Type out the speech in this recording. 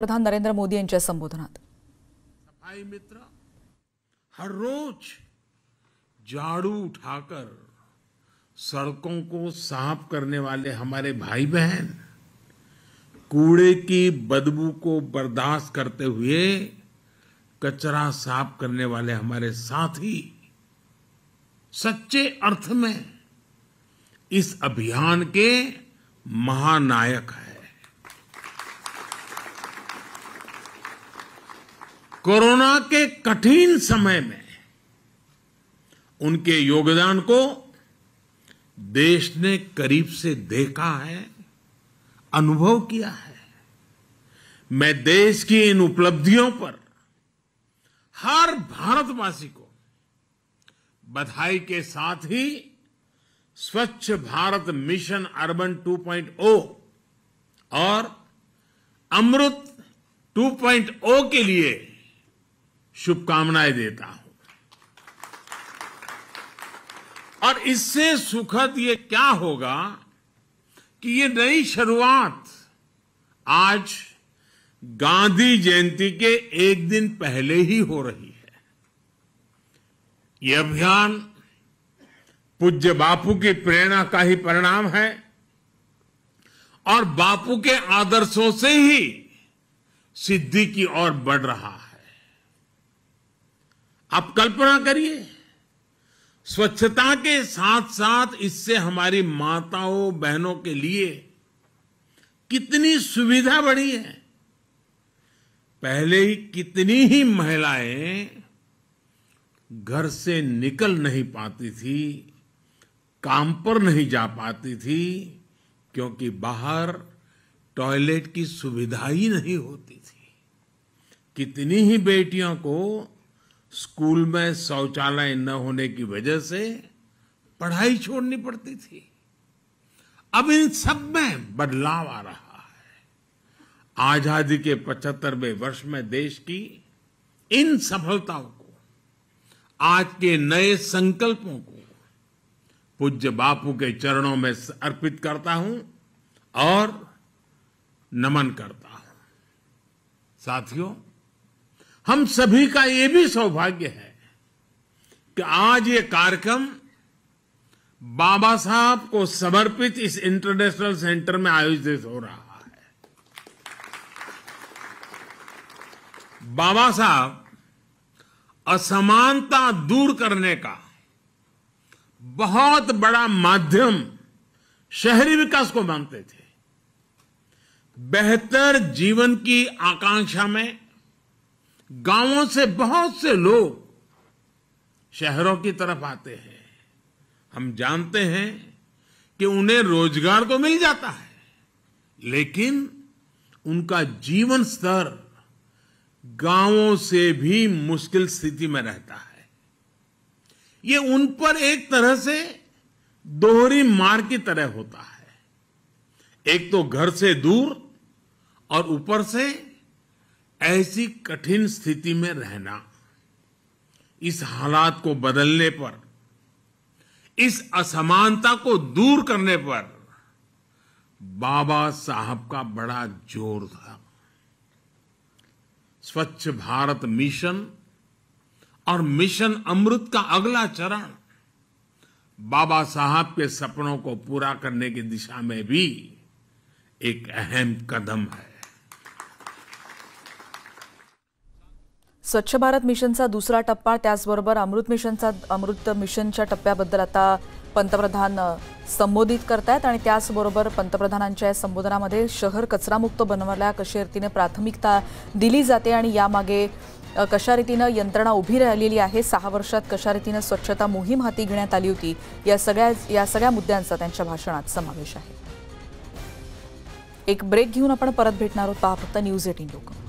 प्रधान नरेंद्र मोदी संबोधन सफाई मित्र हर रोज झाड़ू उठाकर सड़कों को साफ करने वाले हमारे भाई बहन कूड़े की बदबू को बर्दाश्त करते हुए कचरा साफ करने वाले हमारे साथी सच्चे अर्थ में इस अभियान के महानायक हैं कोरोना के कठिन समय में उनके योगदान को देश ने करीब से देखा है अनुभव किया है मैं देश की इन उपलब्धियों पर हर भारतवासी को बधाई के साथ ही स्वच्छ भारत मिशन अर्बन 2.0 और अमृत 2.0 के लिए शुभकामनाएं देता हूं और इससे सुखद ये क्या होगा कि ये नई शुरुआत आज गांधी जयंती के एक दिन पहले ही हो रही है ये अभियान पूज्य बापू की प्रेरणा का ही परिणाम है और बापू के आदर्शों से ही सिद्धि की ओर बढ़ रहा है आप कल्पना करिए स्वच्छता के साथ साथ इससे हमारी माताओं बहनों के लिए कितनी सुविधा बढ़ी है पहले ही कितनी ही महिलाएं घर से निकल नहीं पाती थी काम पर नहीं जा पाती थी क्योंकि बाहर टॉयलेट की सुविधा ही नहीं होती थी कितनी ही बेटियों को स्कूल में शौचालय न होने की वजह से पढ़ाई छोड़नी पड़ती थी अब इन सब में बदलाव आ रहा है आजादी के 75वें वर्ष में देश की इन सफलताओं को आज के नए संकल्पों को पूज्य बापू के चरणों में अर्पित करता हूं और नमन करता हूं साथियों हम सभी का ये भी सौभाग्य है कि आज ये कार्यक्रम बाबा साहब को समर्पित इस इंटरनेशनल सेंटर में आयोजित हो रहा है बाबा साहब असमानता दूर करने का बहुत बड़ा माध्यम शहरी विकास को मानते थे बेहतर जीवन की आकांक्षा में गांवों से बहुत से लोग शहरों की तरफ आते हैं हम जानते हैं कि उन्हें रोजगार तो मिल जाता है लेकिन उनका जीवन स्तर गांवों से भी मुश्किल स्थिति में रहता है ये उन पर एक तरह से दोहरी मार की तरह होता है एक तो घर से दूर और ऊपर से ऐसी कठिन स्थिति में रहना इस हालात को बदलने पर इस असमानता को दूर करने पर बाबा साहब का बड़ा जोर था स्वच्छ भारत मिशन और मिशन अमृत का अगला चरण बाबा साहब के सपनों को पूरा करने की दिशा में भी एक अहम कदम है स्वच्छ भारत मिशनचा दुसरा टप्पा त्याचबरोबर अमृत मिशनचा अमृत मिशनच्या टप्प्याबद्दल आता पंतप्रधान संबोधित करतायत आणि त्याचबरोबर पंतप्रधानांच्या या संबोधनामध्ये शहर कचरामुक्त बनवायला कशा रीतीने प्राथमिकता दिली जाते आणि यामागे कशा रीतीनं यंत्रणा उभी राहिलेली आहे सहा वर्षात कशा रीतीनं स्वच्छता मोहीम हाती घेण्यात आली होती या सगळ्या या सगळ्या मुद्द्यांचा त्यांच्या भाषणात समावेश आहे एक ब्रेक घेऊन आपण परत भेटणार आहोत पहा फक्त न्यूज एटीन लोक